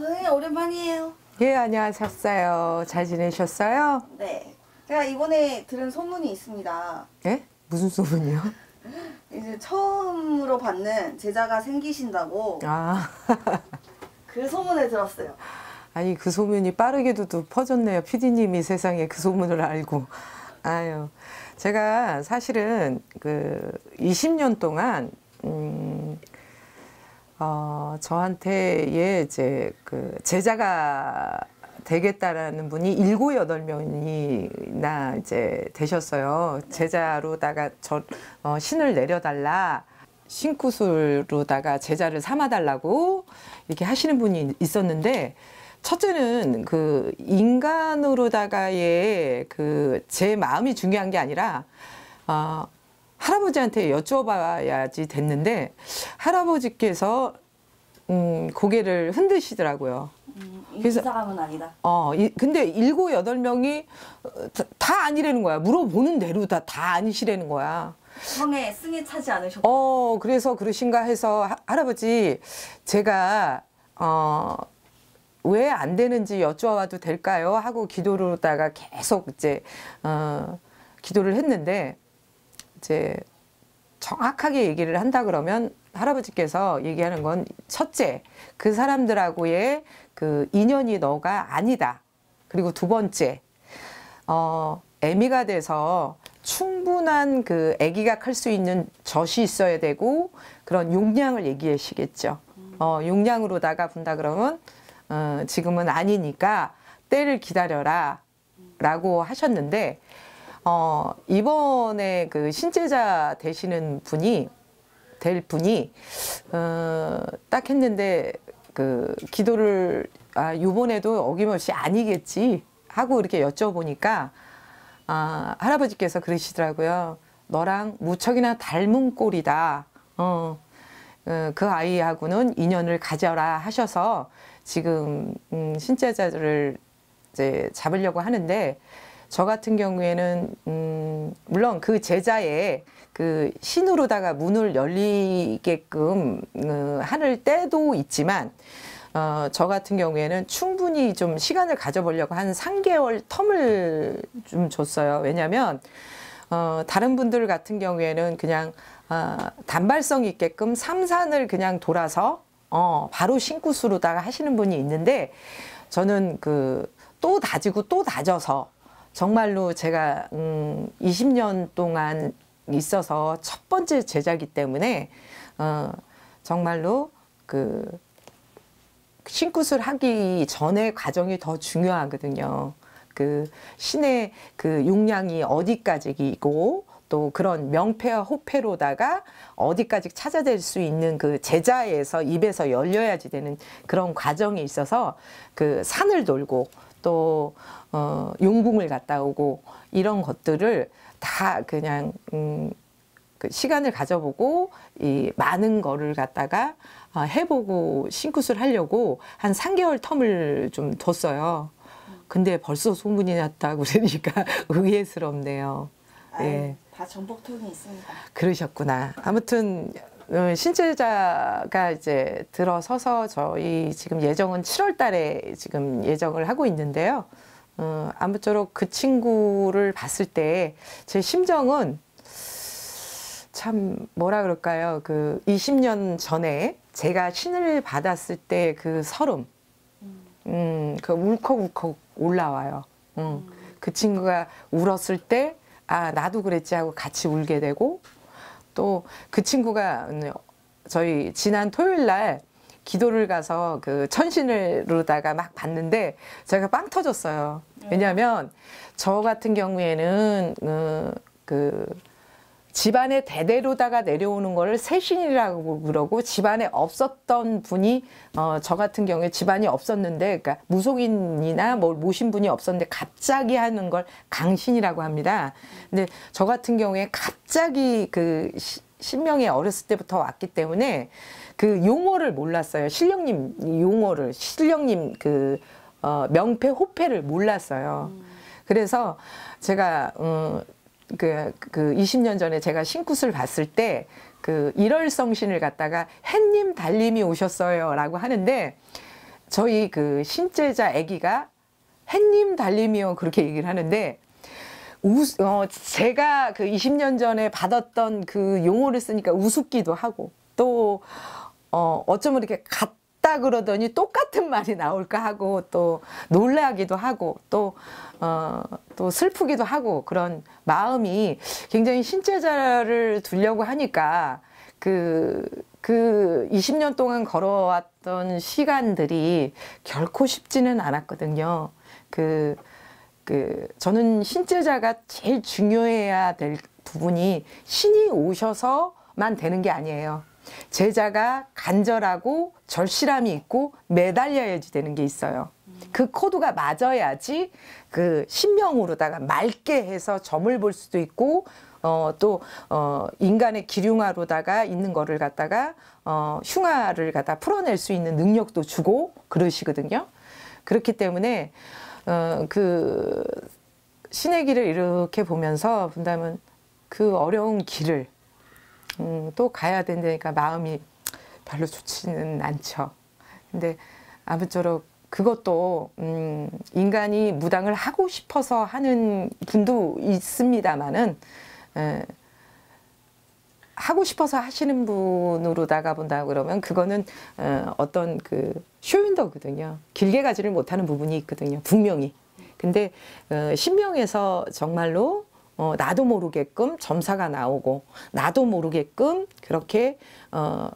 선 네, 오랜만이에요. 예, 안녕하셨어요. 잘 지내셨어요? 네. 제가 이번에 들은 소문이 있습니다. 예? 무슨 소문이요? 이제 처음으로 받는 제자가 생기신다고 아. 그 소문을 들었어요. 아니, 그 소문이 빠르게도 또 퍼졌네요. 피디님이 세상에 그 소문을 알고. 아유. 제가 사실은 그 20년 동안 음, 어, 저한테의 이제 그 제자가 되겠다라는 분이 일곱 여덟 명이나 이제 되셨어요. 제자로다가 저 어, 신을 내려달라. 신구술로다가 제자를 삼아달라고 이렇게 하시는 분이 있었는데 첫째는 그 인간으로다가의 그 제 마음이 중요한 게 아니라 어, 할아버지한테 여쭤봐야지 됐는데 할아버지께서 음, 고개를 흔드시더라고요. 음, 그래서 사람은 아니다. 어, 이, 근데 일곱 여덟 명이 다, 어, 다, 아니라는 거야. 물어보는 대로 다 다 아니시라는 거야. 성에 승에 차지 않으셨고. 어, 그래서 그러신가 해서 하, 할아버지 제가 어. 왜 안 되는지 여쭤봐도 될까요? 하고 기도로다가 계속 이제 어, 기도를 했는데 이제 정확하게 얘기를 한다 그러면 할아버지께서 얘기하는 건 첫째 그 사람들하고의 그 인연이 너가 아니다. 그리고 두 번째 어, 애미가 돼서 충분한 그애기가클 수 있는 젖이 있어야 되고 그런 용량을 얘기하시겠죠. 어, 용량으로다가 본다 그러면 어, 지금은 아니니까 때를 기다려라 라고 하셨는데 어, 이번에 그 신제자 되시는 분이 될 분이 어, 딱 했는데 그 기도를 아 이번에도 어김없이 아니겠지 하고 이렇게 여쭤보니까 아, 할아버지께서 그러시더라고요. 너랑 무척이나 닮은 꼴이다. 어, 어 그 아이하고는 인연을 가져라 하셔서 지금 음, 신자자를 이제 잡으려고 하는데 저 같은 경우에는 음, 물론 그 제자의 그 신으로다가 문을 열리게끔 음, 하늘 때도 있지만 어, 저 같은 경우에는 충분히 좀 시간을 가져보려고 한 3개월 텀을 좀 줬어요. 왜냐면 어, 다른 분들 같은 경우에는 그냥 어, 단발성 있게끔 삼산을 그냥 돌아서 어, 바로 신구수로다가 하시는 분이 있는데 저는 그 또 다지고 또 다져서 정말로 제가 음 20년 동안 있어서 첫 번째 제자기 때문에 어 정말로 그 신굿을 하기 전에 과정이 더 중요하거든요. 그 신의 그 용량이 어디까지이고 또 그런 명패와 호패로다가 어디까지 찾아낼 수 있는 그 제자에서 입에서 열려야지 되는 그런 과정이 있어서 그 산을 돌고 또 어, 용궁을 갔다 오고 이런 것들을 다 그냥 음, 그 시간을 가져보고 이 많은 거를 갖다가 어, 해보고 신굿을 하려고 한 3개월 텀을 좀 뒀어요. 근데 벌써 소문이 났다 고 그러니까 의외스럽네요. 아유, 예. 다 전복통이 있습니다. 그러셨구나. 아무튼 어, 신체자가 이제 들어서서 저희 지금 예정은 7월 달에 지금 예정을 하고 있는데요. 어, 아무쪼록 그 친구를 봤을 때 제 심정은 참 뭐라 그럴까요? 그 20년 전에 제가 신을 받았을 때 그 서름, 음, 그 울컥울컥 올라와요. 음, 그 친구가 울었을 때, 아, 나도 그랬지 하고 같이 울게 되고, 또그 친구가 저희 지난 토요일 날 기도를 가서 그 천신을로다가 막 봤는데 제가 빵 터졌어요. 왜냐하면 저 같은 경우에는 어, 그, 그 집안에 대대로다가 내려오는 거를 세신이라고 그러고 집안에 없었던 분이 어, 저 같은 경우에 집안이 없었는데 그러니까 무속인이나 뭐 모신 분이 없었는데 갑자기 하는 걸 강신이라고 합니다. 근데 저 같은 경우에 갑자기 그 시, 신명이 어렸을 때부터 왔기 때문에 그 용어를 몰랐어요. 신령님 용어를 신령님 그 어, 명패 호패를 몰랐어요. 그래서 제가 음, 그, 그 20년 전에 제가 신굿을 봤을 때 그 일월성신을 갖다가 햇님 달님이 오셨어요 라고 하는데 저희 그 신제자 애기가 햇님 달님이요 그렇게 얘기를 하는데 우, 어, 제가 그 20년 전에 받았던 그 용어를 쓰니까 우습기도 하고 또 어, 어쩌면 이렇게 같 같다 그러더니 똑같은 말이 나올까 하고 또 놀라기도 하고 또, 어, 또 슬프기도 하고 그런 마음이 굉장히 신체자를 두려고 하니까 그, 그 20년 동안 걸어왔던 시간들이 결코 쉽지는 않았거든요. 그, 그, 저는 신체자가 제일 중요해야 될 부분이 신이 오셔서만 되는 게 아니에요. 제자가 간절하고 절실함이 있고 매달려야지 되는 게 있어요. 그 코드가 맞아야지 그 신명으로다가 맑게 해서 점을 볼 수도 있고 어, 또 어, 인간의 기륭화로다가 있는 거를 갖다가 어, 흉화를 갖다 풀어낼 수 있는 능력도 주고 그러시거든요. 그렇기 때문에 어, 그 신의 길을 이렇게 보면서 본다면 그 어려운 길을 음, 또 가야 된다니까 마음이 별로 좋지는 않죠. 근데 아무쪼록 그것도 음, 인간이 무당을 하고 싶어서 하는 분도 있습니다만은 에, 하고 싶어서 하시는 분으로 나가본다 그러면 그거는 에, 어떤 그 쇼윈더거든요. 길게 가지를 못하는 부분이 있거든요. 분명히. 근데 어, 신명에서 정말로 어, 나도 모르게끔 점사가 나오고 나도 모르게끔 그렇게 어,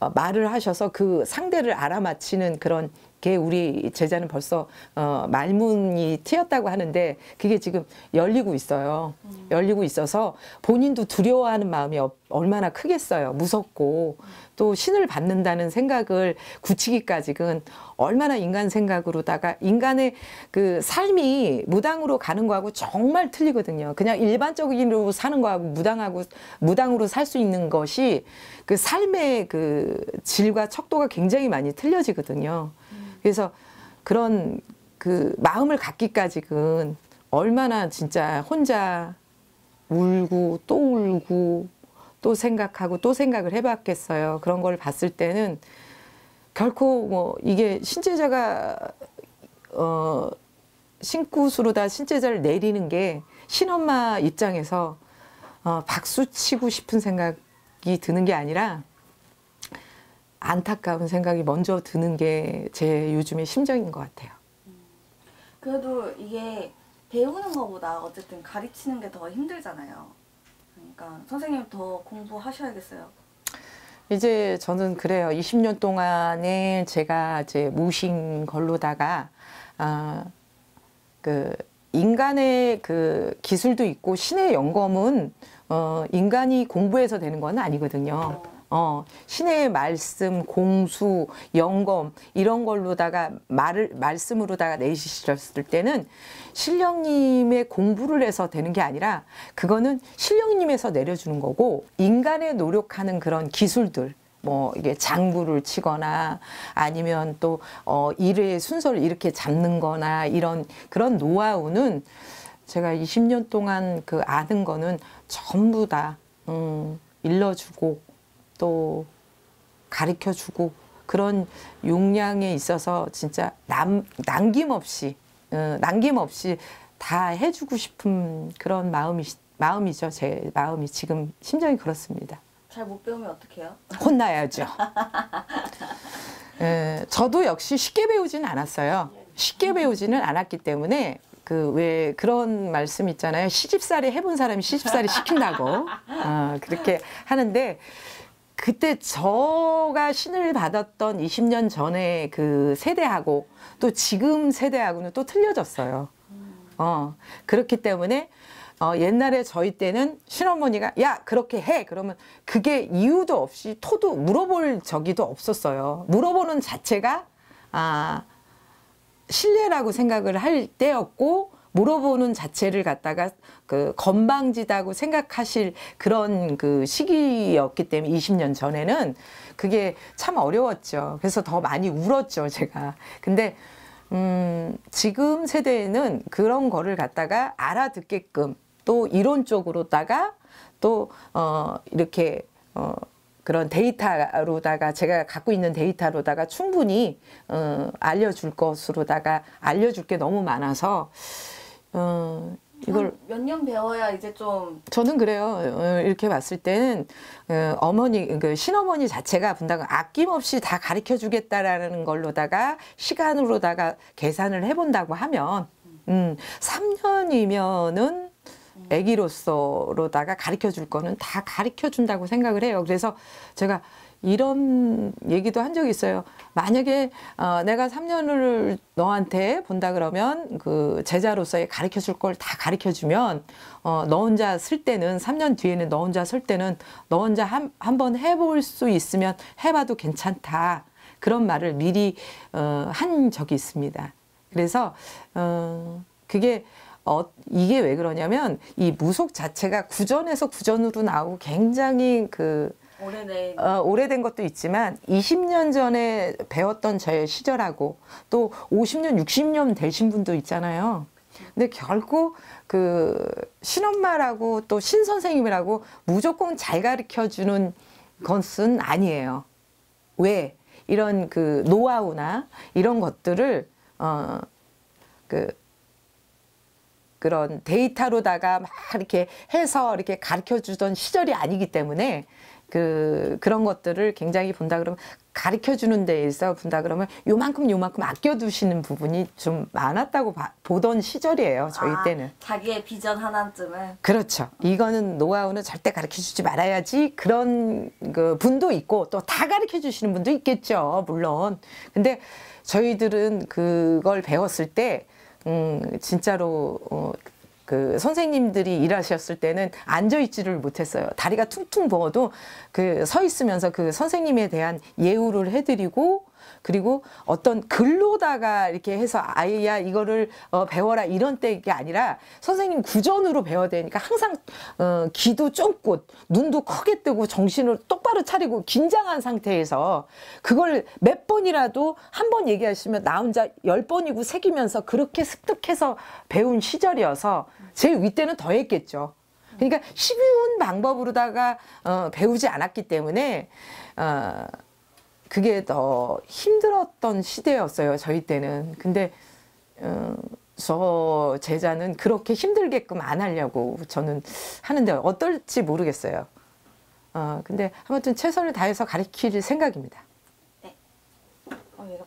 어 말을 하셔서 그 상대를 알아맞히는 그런 게 우리 제자는 벌써 어, 말문이 트였다고 하는데 그게 지금 열리고 있어요. 음. 열리고 있어서 본인도 두려워하는 마음이 얼마나 크겠어요. 무섭고 또 신을 받는다는 생각을 굳히기까지는 얼마나 인간 생각으로다가 인간의 그 삶이 무당으로 가는 거하고 정말 틀리거든요. 그냥 일반적으로 사는 거하고 무당하고 무당으로 살 수 있는 것이 그 삶의 그 질과 척도가 굉장히 많이 틀려지거든요. 그래서 그런 그 마음을 갖기까지는 얼마나 진짜 혼자 울고 또 울고 또 생각하고 또 생각을 해봤겠어요. 그런 걸 봤을 때는 결코 뭐 이게 신체자가 어 신구수로다 신체자를 내리는 게 신엄마 입장에서 어 박수 치고 싶은 생각이 드는 게 아니라 안타까운 생각이 먼저 드는 게 제 요즘의 심정인 것 같아요. 그래도 이게 배우는 것보다 어쨌든 가르치는 게 더 힘들잖아요. 그러니까 선생님 더 공부하셔야겠어요. 이제 저는 그래요. 20년 동안에 제가 이제 모신 걸로다가 아, 그 인간의 그 기술도 있고 신의 영검은 어, 인간이 공부해서 되는 건 아니거든요. 어. 어, 신의 말씀, 공수, 영검 이런 걸로다가 말을 말씀으로다가 내시셨을 때는 신령님의 공부를 해서 되는 게 아니라 그거는 신령님에서 내려주는 거고 인간의 노력하는 그런 기술들 뭐 이게 장구를 치거나 아니면 또 어, 일의 순서를 이렇게 잡는거나 이런 그런 노하우는 제가 20년 동안 그 아는 거는 전부 다 음, 일러주고 또 가르쳐 주고 그런 용량에 있어서 진짜 남, 남김없이 어, 남김없이 다 해주고 싶은 그런 마음이 마음이죠. 제 마음이 지금 심정이 그렇습니다. 잘 못 배우면 어떡해요? 혼나야죠. 에, 저도 역시 쉽게 배우진 않았어요. 쉽게 배우지는 않았기 때문에 그 왜 그런 말씀 있잖아요. 시집살이 해본 사람이 시집살이 시킨다고 어, 그렇게 하는데 그때 저가 신을 받았던 20년 전에 그 세대하고 또 지금 세대하고는 또 틀려졌어요. 어, 그렇기 때문에 어, 옛날에 저희 때는 신어머니가 야 그렇게 해 그러면 그게 이유도 없이 토도 물어볼 적이도 없었어요. 물어보는 자체가 아 신뢰라고 생각을 할 때였고 물어보는 자체를 갖다가 그 건방지다고 생각하실 그런 그 시기였기 때문에 20년 전에는 그게 참 어려웠죠. 그래서 더 많이 울었죠, 제가. 근데 음, 지금 세대에는 그런 거를 갖다가 알아듣게끔 또 이론적으로다가 또 어, 이렇게 어, 그런 데이터로다가 제가 갖고 있는 데이터로다가 충분히 어, 알려줄 것으로다가 알려줄 게 너무 많아서 어, 이걸 몇 년 배워야 이제 좀 저는 그래요. 어, 이렇게 봤을 때는 어, 어머니 그 신어머니 자체가 분당 아낌없이 다 가르쳐 주겠다라는 걸로다가 시간으로다가 계산을 해 본다고 하면 음, 3년이면은 음, 음. 아기로서로다가 가르쳐 줄 거는 다 가르쳐 준다고 생각을 해요. 그래서 제가 이런 얘기도 한 적이 있어요. 만약에 어, 내가 3년을 너한테 본다 그러면 그 제자로서의 가르쳐 줄 걸 다 가르쳐 주면 어, 너 혼자 쓸 때는 3년 뒤에는 너 혼자 쓸 때는 너 혼자 한, 한 번 해볼 수 있으면 해봐도 괜찮다. 그런 말을 미리 어, 한 적이 있습니다. 그래서 어, 그게 어, 이게 왜 그러냐면 이 무속 자체가 구전에서 구전으로 나오고 굉장히 그 오래된. 어, 오래된 것도 있지만 20년 전에 배웠던 저의 시절하고 또 50년, 60년 되신 분도 있잖아요. 근데 결국 그 신엄마라고 또 신선생님이라고 무조건 잘 가르쳐 주는 것은 아니에요. 왜? 이런 그 노하우나 이런 것들을 어 그 그런 데이터로다가 막 이렇게 해서 이렇게 가르쳐 주던 시절이 아니기 때문에 그 그런 것들을 굉장히 본다 그러면 가르쳐 주는 데 있어 본다 그러면 요만큼 요만큼 아껴 두시는 부분이 좀 많았다고 봐, 보던 시절이에요 저희 아, 때는 자기의 비전 하나쯤은 그렇죠 이거는 노하우는 절대 가르쳐 주지 말아야지 그런 그 분도 있고 또 다가르쳐 주시는 분도 있겠죠 물론 근데 저희들은 그걸 배웠을 때 음, 진짜로 어, 그 선생님들이 일하셨을 때는 앉아 있지를 못했어요. 다리가 퉁퉁 부어도 그 서 있으면서 그 선생님에 대한 예우를 해드리고 그리고 어떤 글로다가 이렇게 해서 아이야 이거를 어, 배워라 이런 때가 아니라 선생님 구전으로 배워야 되니까 항상 어, 귀도 쫑고 눈도 크게 뜨고 정신을 똑바로 차리고 긴장한 상태에서 그걸 몇 번이라도 한 번 얘기하시면 나 혼자 열 번이고 새기면서 그렇게 습득해서 배운 시절이어서 제일 윗대는 더 했겠죠. 그러니까 쉬운 방법으로다가 어, 배우지 않았기 때문에 어, 그게 더 힘들었던 시대였어요. 저희 때는. 근데 음, 저 제자는 그렇게 힘들게끔 안 하려고 저는 하는데 어떨지 모르겠어요. 어, 근데 아무튼 최선을 다해서 가르칠 생각입니다. 네. 어,